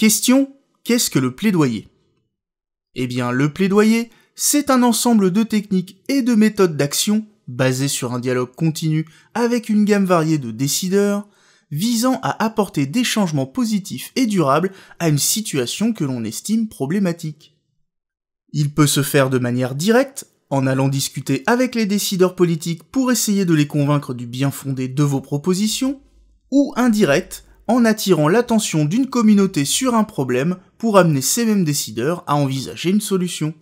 Question, qu'est-ce que le plaidoyer Eh bien, le plaidoyer, c'est un ensemble de techniques et de méthodes d'action basées sur un dialogue continu avec une gamme variée de décideurs, visant à apporter des changements positifs et durables à une situation que l'on estime problématique. Il peut se faire de manière directe, en allant discuter avec les décideurs politiques pour essayer de les convaincre du bien fondé de vos propositions, ou indirecte, en attirant l'attention d'une communauté sur un problème pour amener ces mêmes décideurs à envisager une solution.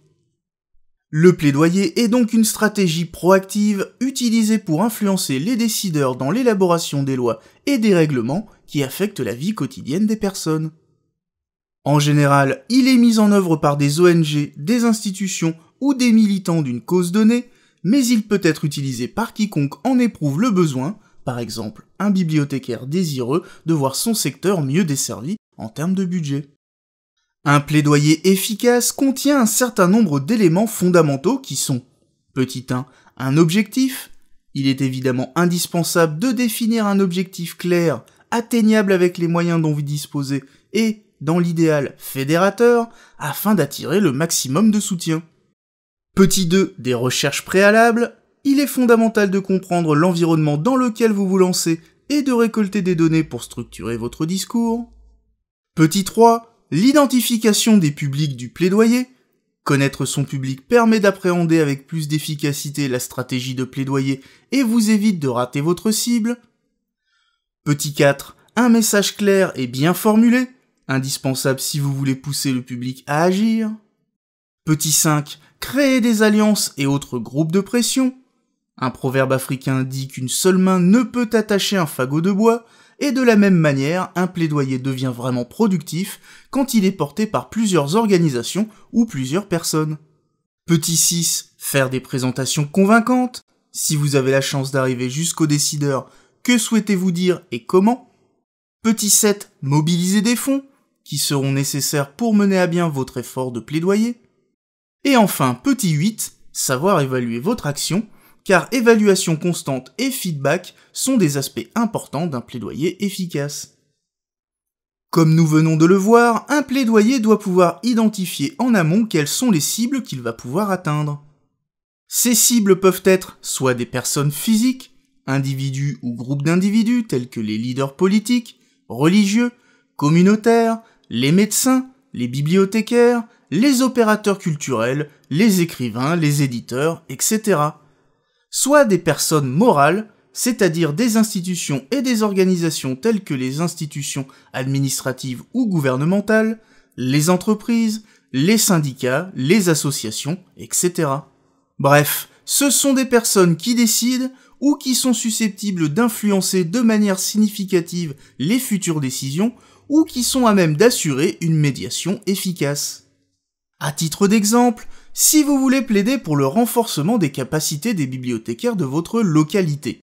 Le plaidoyer est donc une stratégie proactive utilisée pour influencer les décideurs dans l'élaboration des lois et des règlements qui affectent la vie quotidienne des personnes. En général, il est mis en œuvre par des ONG, des institutions ou des militants d'une cause donnée, mais il peut être utilisé par quiconque en éprouve le besoin par exemple un bibliothécaire désireux de voir son secteur mieux desservi en termes de budget. Un plaidoyer efficace contient un certain nombre d'éléments fondamentaux qui sont petit 1. Un objectif. Il est évidemment indispensable de définir un objectif clair, atteignable avec les moyens dont vous disposez et, dans l'idéal, fédérateur, afin d'attirer le maximum de soutien. Petit 2. Des recherches préalables il est fondamental de comprendre l'environnement dans lequel vous vous lancez et de récolter des données pour structurer votre discours. Petit 3, l'identification des publics du plaidoyer. Connaître son public permet d'appréhender avec plus d'efficacité la stratégie de plaidoyer et vous évite de rater votre cible. Petit 4, un message clair et bien formulé, indispensable si vous voulez pousser le public à agir. Petit 5, créer des alliances et autres groupes de pression. Un proverbe africain dit qu'une seule main ne peut attacher un fagot de bois, et de la même manière, un plaidoyer devient vraiment productif quand il est porté par plusieurs organisations ou plusieurs personnes. Petit 6, faire des présentations convaincantes. Si vous avez la chance d'arriver jusqu'au décideur, que souhaitez-vous dire et comment Petit 7, mobiliser des fonds qui seront nécessaires pour mener à bien votre effort de plaidoyer. Et enfin, petit 8, savoir évaluer votre action car évaluation constante et feedback sont des aspects importants d'un plaidoyer efficace. Comme nous venons de le voir, un plaidoyer doit pouvoir identifier en amont quelles sont les cibles qu'il va pouvoir atteindre. Ces cibles peuvent être soit des personnes physiques, individus ou groupes d'individus tels que les leaders politiques, religieux, communautaires, les médecins, les bibliothécaires, les opérateurs culturels, les écrivains, les éditeurs, etc soit des personnes morales, c'est-à-dire des institutions et des organisations telles que les institutions administratives ou gouvernementales, les entreprises, les syndicats, les associations, etc. Bref, ce sont des personnes qui décident ou qui sont susceptibles d'influencer de manière significative les futures décisions ou qui sont à même d'assurer une médiation efficace. À titre d'exemple, si vous voulez plaider pour le renforcement des capacités des bibliothécaires de votre localité.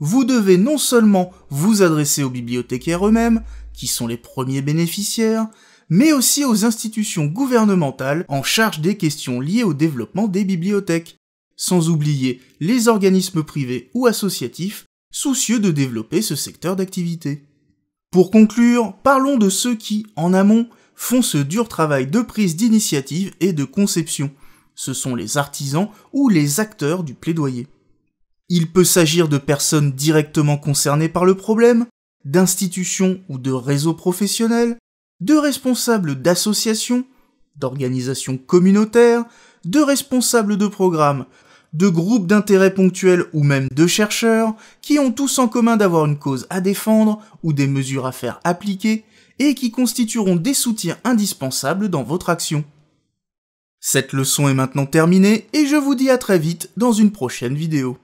Vous devez non seulement vous adresser aux bibliothécaires eux-mêmes, qui sont les premiers bénéficiaires, mais aussi aux institutions gouvernementales en charge des questions liées au développement des bibliothèques, sans oublier les organismes privés ou associatifs soucieux de développer ce secteur d'activité. Pour conclure, parlons de ceux qui, en amont, font ce dur travail de prise d'initiative et de conception, ce sont les artisans ou les acteurs du plaidoyer. Il peut s'agir de personnes directement concernées par le problème, d'institutions ou de réseaux professionnels, de responsables d'associations, d'organisations communautaires, de responsables de programmes, de groupes d'intérêt ponctuels ou même de chercheurs, qui ont tous en commun d'avoir une cause à défendre ou des mesures à faire appliquer, et qui constitueront des soutiens indispensables dans votre action. Cette leçon est maintenant terminée et je vous dis à très vite dans une prochaine vidéo.